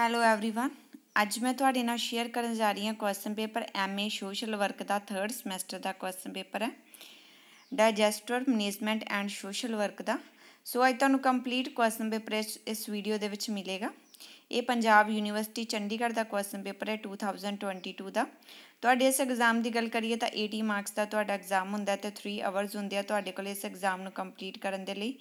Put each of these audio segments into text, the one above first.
hello everyone ਅੱਜ ਮੈਂ ਤੁਹਾਡੇ ਨਾਲ ਸ਼ੇਅਰ ਕਰਨ ਜਾ ਰਹੀ ਹਾਂ question paper MA social work ਦਾ 3rd ਸਮੈਸਟਰ ਦਾ ਕੁਐਸਚਨ ਪੇਪਰ ਹੈ disaster management and social work ਦਾ ਸੋ ਅੱਜ ਤੁਹਾਨੂੰ ਕੰਪਲੀਟ ਕੁਐਸਚਨ ਪੇਪਰ ਇਸ ਵੀਡੀਓ ਦੇ ਵਿੱਚ ਮਿਲੇਗਾ ਇਹ ਪੰਜਾਬ ਯੂਨੀਵਰਸਿਟੀ ਚੰਡੀਗੜ੍ਹ ਦਾ ਕੁਐਸਚਨ ਪੇਪਰ ਹੈ 2022 ਦਾ ਤੁਹਾਡੇ ਇਸ ਐਗਜ਼ਾਮ ਦੀ ਗੱਲ ਕਰੀਏ ਤਾਂ 80 ਮਾਰਕਸ ਦਾ ਤੁਹਾਡਾ ਐਗਜ਼ਾਮ ਹੁੰਦਾ ਤੇ 3 ਆਵਰਸ ਹੁੰਦੇ ਆ ਤੁਹਾਡੇ ਕੋਲ ਇਸ ਐਗਜ਼ਾਮ ਨੂੰ ਕੰਪਲੀਟ ਕਰਨ ਦੇ ਲਈ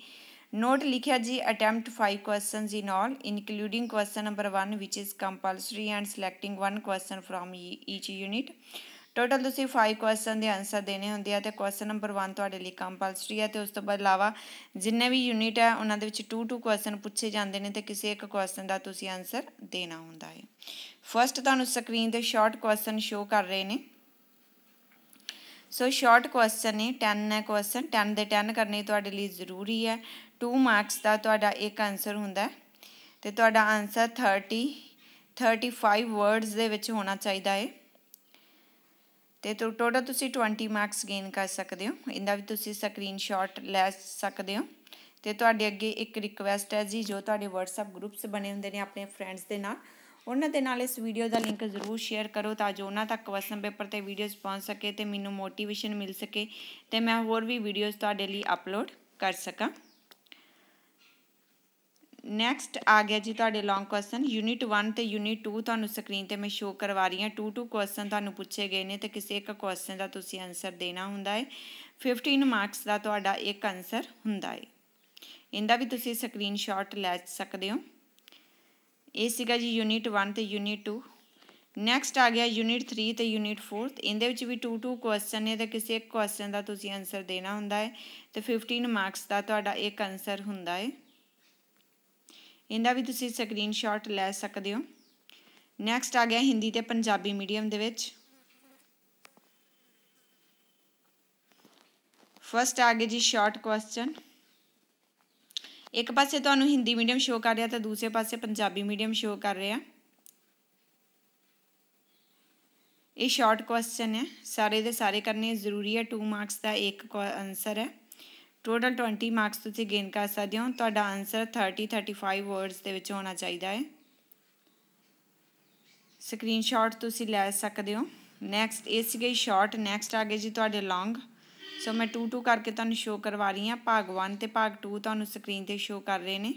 ਨੋਟ ਲਿਖਿਆ ਜੀ attempt 5 questions in all including question number 1 which is compulsory and selecting 1 question from each unit total ਤੁਸੀਂ 5 ਕੁਐਸਚਨ ਦੇ ਆਨਸਰ ਦੇਣੇ ਹੁੰਦੇ ਆ ਤੇ ਕੁਐਸਚਨ ਨੰਬਰ 1 ਤੁਹਾਡੇ ਲਈ ਕੰਪਲਸਰੀ ਹੈ ਤੇ ਉਸ ਤੋਂ ਬਾਅਦ ਇਲਾਵਾ ਜਿੰਨੇ ਵੀ ਯੂਨਿਟ ਹੈ ਉਹਨਾਂ ਦੇ ਵਿੱਚ 2 2 ਕੁਐਸਚਨ ਪੁੱਛੇ ਜਾਂਦੇ ਨੇ ਤੇ ਕਿਸੇ ਇੱਕ ਕੁਐਸਚਨ ਦਾ ਤੁਸੀਂ ਆਨਸਰ ਦੇਣਾ ਹੁੰਦਾ ਹੈ ਫਰਸਟ ਤੁਹਾਨੂੰ ਸਕਰੀਨ ਤੇ ਸ਼ਾਰਟ ਕੁਐਸਚਨ ਸ਼ੋ ਕਰ ਰਹੇ ਨੇ ਸੋ ਸ਼ਾਰਟ ਕੁਐਸਚਨ ਨੇ 10 ਹੈ ਕੁਐਸਚਨ 10 ਦੇ 10 ਕਰਨੇ ਤੁਹਾਡੇ ਲਈ ਜ਼ਰੂਰੀ ਹੈ 2 ਮਾਰਕਸ ਦਾ ਤੁਹਾਡਾ ਇੱਕ ਆਨਸਰ ਹੁੰਦਾ ਤੇ ਤੁਹਾਡਾ ਆਨਸਰ 30 35 ਵਰਡਸ ਦੇ ਵਿੱਚ ਹੋਣਾ ਚਾਹੀਦਾ ਹੈ ਤੇ ਟੋਟਲ ਤੁਸੀਂ 20 ਮਾਰਕਸ ਗੇਨ ਕਰ ਸਕਦੇ ਹੋ ਇਹਦਾ ਵੀ ਤੁਸੀਂ ਸਕਰੀਨਸ਼ਾਟ ਲੈ ਸਕਦੇ ਹੋ ਤੇ ਤੁਹਾਡੇ ਅੱਗੇ ਇੱਕ ਰਿਕੁਐਸਟ ਹੈ ਜੀ ਜੋ ਤੁਹਾਡੇ WhatsApp ਗਰੁੱਪਸ ਬਣੇ ਹੁੰਦੇ ਨੇ ਆਪਣੇ ਫਰੈਂਡਸ ਦੇ ਨਾਲ ਉਹਨਾਂ ਦੇ ਨਾਲ ਇਸ ਵੀਡੀਓ ਦਾ ਲਿੰਕ ਜ਼ਰੂਰ ਸ਼ੇਅਰ ਕਰੋ ਤਾਂ ਜੋ ਉਹਨਾਂ ਤੱਕ ਕੁਐਸਚਨ ਪੇਪਰ ਤੇ ਵੀਡੀਓਜ਼ ਪਹੁੰਚ ਸਕੇ ਤੇ ਮੈਨੂੰ ਮੋਟੀਵੇਸ਼ਨ ਮਿਲ ਸਕੇ ਤੇ ਮੈਂ ਹੋਰ ਵੀ ਵੀਡੀਓਜ਼ ਤੁਹਾਡੇ ਲਈ ਅਪਲੋਡ ਕਰ ਸਕਾਂ ਨੈਕਸਟ ਆ ਗਿਆ ਜੀ ਤੁਹਾਡੇ ਲੌਂਗ ਕੁਐਸਚਨ ਯੂਨਿਟ 1 ਤੇ ਯੂਨਿਟ 2 ਤੁਹਾਨੂੰ ਸਕਰੀਨ ਤੇ ਮੈਂ ਸ਼ੋਅ ਕਰਵਾ ਰਹੀ ਹਾਂ 2 2 ਕੁਐਸਚਨ ਤੁਹਾਨੂੰ ਪੁੱਛੇ ਗਏ ਨੇ ਤੇ ਕਿਸੇ ਇੱਕ ਕੁਐਸਚਨ ਦਾ ਤੁਸੀਂ ਆਨਸਰ ਦੇਣਾ ਹੁੰਦਾ ਹੈ 15 ਮਾਰਕਸ ਦਾ ਤੁਹਾਡਾ ਇੱਕ ਆਨਸਰ ਹੁੰਦਾ ਹੈ ਇਹਦਾ ਵੀ ਤੁਸੀਂ ਸਕਰੀਨਸ਼ਾਟ ਲੈ ਸਕਦੇ ਹੋ ਇਹ ਸੀਗਾ ਜੀ ਯੂਨਿਟ 1 ਤੇ ਯੂਨਿਟ 2 ਨੈਕਸਟ ਆ ਗਿਆ ਯੂਨਿਟ 3 ਤੇ ਯੂਨਿਟ 4 ਇਹਦੇ ਵਿੱਚ ਵੀ 2 2 ਕੁਐਸਚਨ ਨੇ ਤੇ ਕਿਸੇ ਇੱਕ ਕੁਐਸਚਨ ਦਾ ਤੁਸੀਂ ਆਨਸਰ ਦੇਣਾ ਹੁੰਦਾ ਹੈ ਤੇ 15 ਮਾਰਕਸ ਦਾ ਤੁਹਾਡਾ ਇੱਕ ਆਨਸਰ ਹੁੰਦਾ ਹੈ ਇਹਦਾ ਵੀ ਤੁਸੀਂ ਸਕਰੀਨਸ਼ਾਟ ਲੈ ਸਕਦੇ ਹੋ ਨੈਕਸਟ ਆ ਗਿਆ ਹਿੰਦੀ ਤੇ ਪੰਜਾਬੀ ਮੀਡੀਅਮ ਦੇ ਵਿੱਚ ਫਸਟ ਆ ਗਿਆ ਜੀ ਸ਼ਾਰਟ ਕੁਐਸਚਨ ਇੱਕ ਪਾਸੇ ਤੁਹਾਨੂੰ ਹਿੰਦੀ ਮੀਡੀਅਮ ਸ਼ੋਅ ਕਰ ਰਿਹਾ ਤਾਂ ਦੂਸਰੇ ਪਾਸੇ ਪੰਜਾਬੀ ਮੀਡੀਅਮ ਸ਼ੋਅ ਕਰ ਰਿਹਾ ਇਹ ਸ਼ਾਰਟ ਕੁਐਸਚਨ ਹੈ ਸਾਰੇ ਦੇ ਸਾਰੇ ਕਰਨੇ ਜ਼ਰੂਰੀ ਹੈ 2 ਮਾਰਕਸ ਦਾ ਇੱਕ ਆਨਸਰ ਹੈ ਟੋਟਲ 20 ਮਾਰਕਸ ਤੁਸੀਂ ਗੇਨ ਕਰ ਸਕਦੇ ਹੋ ਤੁਹਾਡਾ ਆਨਸਰ 30 35 ਵਰਡਸ ਦੇ ਵਿੱਚ ਹੋਣਾ ਚਾਹੀਦਾ ਹੈ ਸਕਰੀਨਸ਼ਾਟ ਤੁਸੀਂ ਲੈ ਸਕਦੇ ਹੋ ਨੈਕਸਟ ਇਹ ਗਈ ਸ਼ਾਰਟ ਨੈਕਸਟ ਆ ਗਏ ਜੀ ਤੁਹਾਡੇ ਲੌਂਗ ਸੋ ਮੈਂ 2 2 ਕਰਕੇ ਤੁਹਾਨੂੰ ਸ਼ੋ ਕਰਵਾ ਰਹੀ ਹਾਂ ਭਾਗ 1 ਤੇ ਭਾਗ 2 ਤੁਹਾਨੂੰ ਸਕਰੀਨ ਤੇ ਸ਼ੋ ਕਰ ਰਹੇ ਨੇ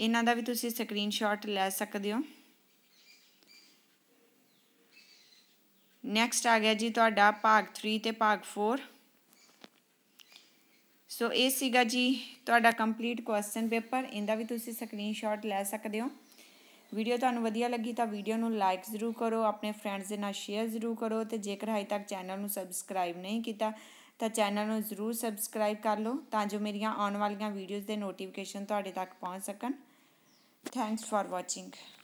ਇਹਨਾਂ ਦਾ ਵੀ ਤੁਸੀਂ ਸਕਰੀਨਸ਼ਾਟ ਲੈ ਸਕਦੇ ਹੋ ਨੈਕਸਟ ਆ ਗਿਆ ਜੀ ਤੁਹਾਡਾ ਭਾਗ 3 ਤੇ ਭਾਗ 4 ਸੋ ਇਹ ਸੀਗਾ ਜੀ ਤੁਹਾਡਾ ਕੰਪਲੀਟ ਕੁਐਸਚਨ ਪੇਪਰ ਇਹਦਾ ਵੀ ਤੁਸੀਂ ਸਕਰੀਨਸ਼ਾਟ ਲੈ ਸਕਦੇ ਹੋ ਵੀਡੀਓ ਤੁਹਾਨੂੰ ਵਧੀਆ ਲੱਗੀ ਤਾਂ ਵੀਡੀਓ ਨੂੰ ਲਾਈਕ ਜ਼ਰੂਰ ਕਰੋ ਆਪਣੇ ਫਰੈਂਡਸ ਦੇ ਨਾਲ ਸ਼ੇਅਰ ਜ਼ਰੂਰ ਕਰੋ ਤੇ ਜੇਕਰ ਹਾਈ ਤੱਕ ਚੈਨਲ ਨੂੰ ਸਬਸਕ੍ਰਾਈਬ ਨਹੀਂ ਕੀਤਾ ਤਾਂ ਚੈਨਲ ਨੂੰ ਜ਼ਰੂਰ ਸਬਸਕ੍ਰਾਈਬ ਕਰ ਲਓ ਤਾਂ ਜੋ ਮੇਰੀਆਂ ਆਉਣ ਵਾਲੀਆਂ ਵੀਡੀਓਜ਼ ਦੇ ਨੋਟੀਫਿਕੇਸ਼ਨ ਤੁਹਾਡੇ ਤੱਕ ਪਹੁੰਚ ਸਕਣ ਥੈਂਕਸ ਫਾਰ ਵਾਚਿੰਗ